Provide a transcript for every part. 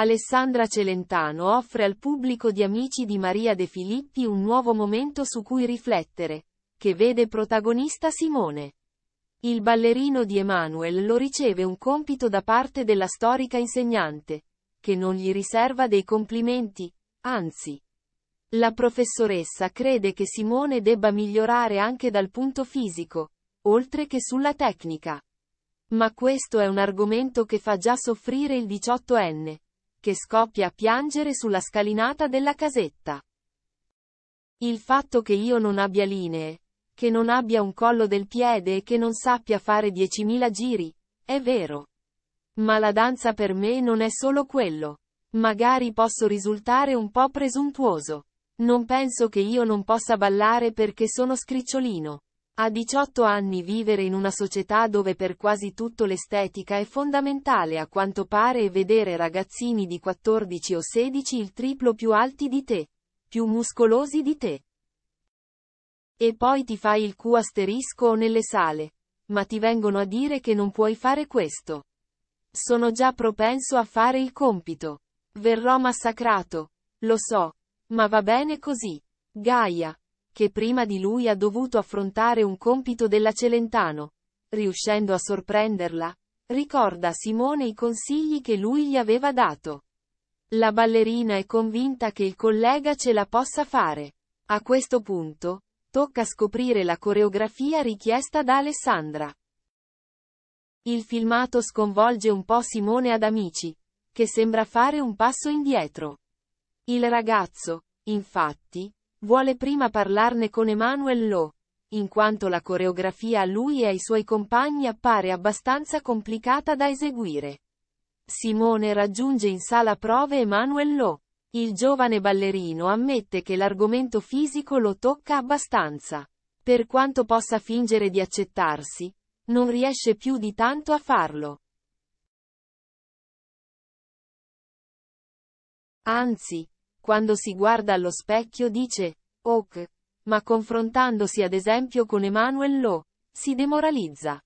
Alessandra Celentano offre al pubblico di Amici di Maria De Filippi un nuovo momento su cui riflettere, che vede protagonista Simone. Il ballerino di Emanuel lo riceve un compito da parte della storica insegnante, che non gli riserva dei complimenti, anzi. La professoressa crede che Simone debba migliorare anche dal punto fisico, oltre che sulla tecnica. Ma questo è un argomento che fa già soffrire il 18enne che scoppia a piangere sulla scalinata della casetta. Il fatto che io non abbia linee, che non abbia un collo del piede e che non sappia fare 10.000 giri, è vero. Ma la danza per me non è solo quello. Magari posso risultare un po' presuntuoso. Non penso che io non possa ballare perché sono scricciolino. A 18 anni vivere in una società dove per quasi tutto l'estetica è fondamentale a quanto pare e vedere ragazzini di 14 o 16 il triplo più alti di te, più muscolosi di te. E poi ti fai il Q asterisco o nelle sale. Ma ti vengono a dire che non puoi fare questo. Sono già propenso a fare il compito. Verrò massacrato. Lo so. Ma va bene così. Gaia che prima di lui ha dovuto affrontare un compito della Celentano. Riuscendo a sorprenderla, ricorda a Simone i consigli che lui gli aveva dato. La ballerina è convinta che il collega ce la possa fare. A questo punto, tocca scoprire la coreografia richiesta da Alessandra. Il filmato sconvolge un po' Simone ad amici, che sembra fare un passo indietro. Il ragazzo, infatti, Vuole prima parlarne con Emmanuel Lo, in quanto la coreografia a lui e ai suoi compagni appare abbastanza complicata da eseguire. Simone raggiunge in sala prove Emmanuel Lo. Il giovane ballerino ammette che l'argomento fisico lo tocca abbastanza. Per quanto possa fingere di accettarsi, non riesce più di tanto a farlo. Anzi, quando si guarda allo specchio dice, ok, ma confrontandosi ad esempio con Emmanuel Lo, si demoralizza.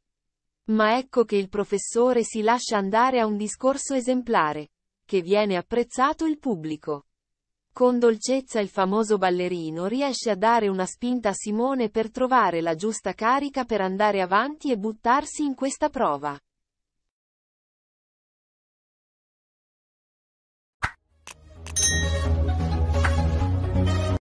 Ma ecco che il professore si lascia andare a un discorso esemplare, che viene apprezzato il pubblico. Con dolcezza il famoso ballerino riesce a dare una spinta a Simone per trovare la giusta carica per andare avanti e buttarsi in questa prova.